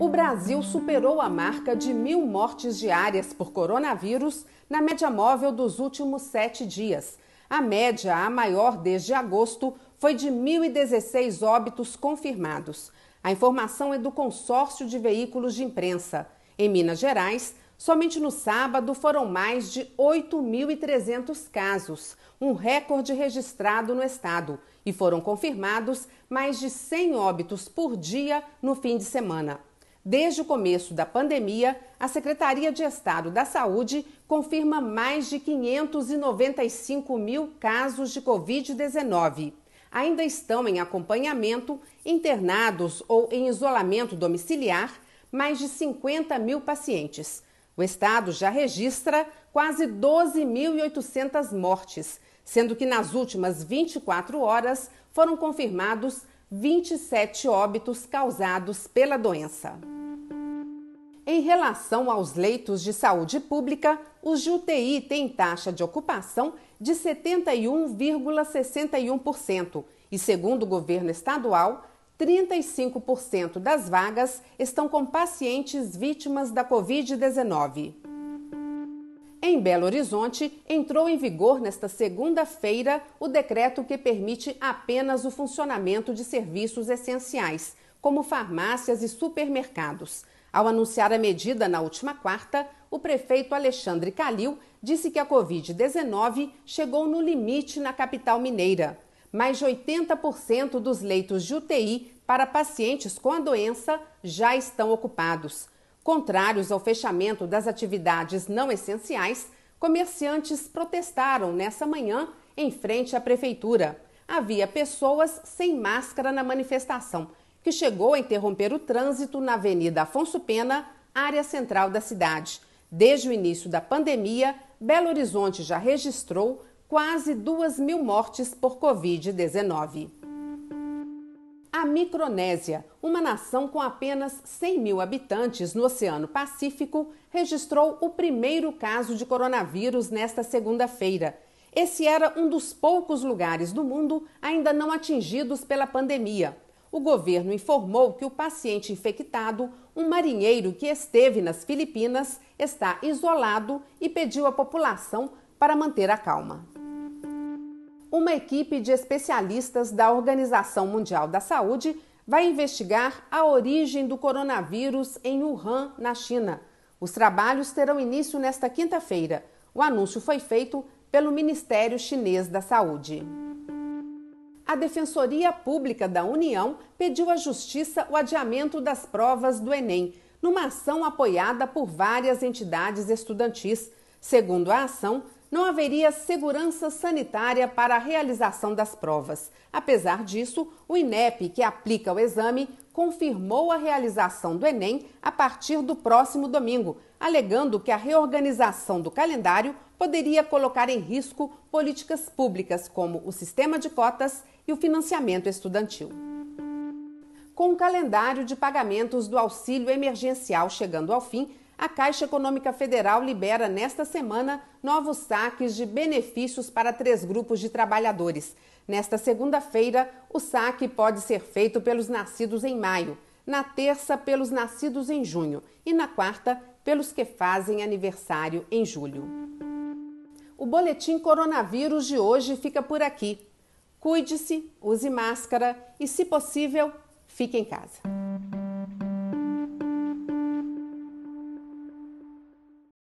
o Brasil superou a marca de mil mortes diárias por coronavírus na média móvel dos últimos sete dias. A média, a maior desde agosto, foi de 1.016 óbitos confirmados. A informação é do consórcio de veículos de imprensa. Em Minas Gerais, somente no sábado foram mais de 8.300 casos, um recorde registrado no estado, e foram confirmados mais de 100 óbitos por dia no fim de semana. Desde o começo da pandemia, a Secretaria de Estado da Saúde confirma mais de 595 mil casos de Covid-19. Ainda estão em acompanhamento, internados ou em isolamento domiciliar mais de 50 mil pacientes. O estado já registra quase 12.800 mortes, sendo que nas últimas 24 horas foram confirmados 27 óbitos causados pela doença. Em relação aos leitos de saúde pública, os de UTI têm taxa de ocupação de 71,61%, e segundo o governo estadual, 35% das vagas estão com pacientes vítimas da Covid-19. Em Belo Horizonte, entrou em vigor nesta segunda-feira o decreto que permite apenas o funcionamento de serviços essenciais, como farmácias e supermercados. Ao anunciar a medida na última quarta, o prefeito Alexandre Calil disse que a Covid-19 chegou no limite na capital mineira. Mais de 80% dos leitos de UTI para pacientes com a doença já estão ocupados. Contrários ao fechamento das atividades não essenciais, comerciantes protestaram nessa manhã em frente à prefeitura. Havia pessoas sem máscara na manifestação, que chegou a interromper o trânsito na Avenida Afonso Pena, área central da cidade. Desde o início da pandemia, Belo Horizonte já registrou quase 2 mil mortes por Covid-19 a Micronésia, uma nação com apenas 100 mil habitantes no Oceano Pacífico, registrou o primeiro caso de coronavírus nesta segunda-feira. Esse era um dos poucos lugares do mundo ainda não atingidos pela pandemia. O governo informou que o paciente infectado, um marinheiro que esteve nas Filipinas, está isolado e pediu à população para manter a calma uma equipe de especialistas da Organização Mundial da Saúde vai investigar a origem do coronavírus em Wuhan, na China. Os trabalhos terão início nesta quinta-feira. O anúncio foi feito pelo Ministério Chinês da Saúde. A Defensoria Pública da União pediu à Justiça o adiamento das provas do Enem, numa ação apoiada por várias entidades estudantis. Segundo a ação, não haveria segurança sanitária para a realização das provas. Apesar disso, o INEP, que aplica o exame, confirmou a realização do Enem a partir do próximo domingo, alegando que a reorganização do calendário poderia colocar em risco políticas públicas como o sistema de cotas e o financiamento estudantil. Com o calendário de pagamentos do auxílio emergencial chegando ao fim, a Caixa Econômica Federal libera nesta semana novos saques de benefícios para três grupos de trabalhadores. Nesta segunda-feira, o saque pode ser feito pelos nascidos em maio, na terça, pelos nascidos em junho e na quarta, pelos que fazem aniversário em julho. O boletim Coronavírus de hoje fica por aqui. Cuide-se, use máscara e, se possível, fique em casa.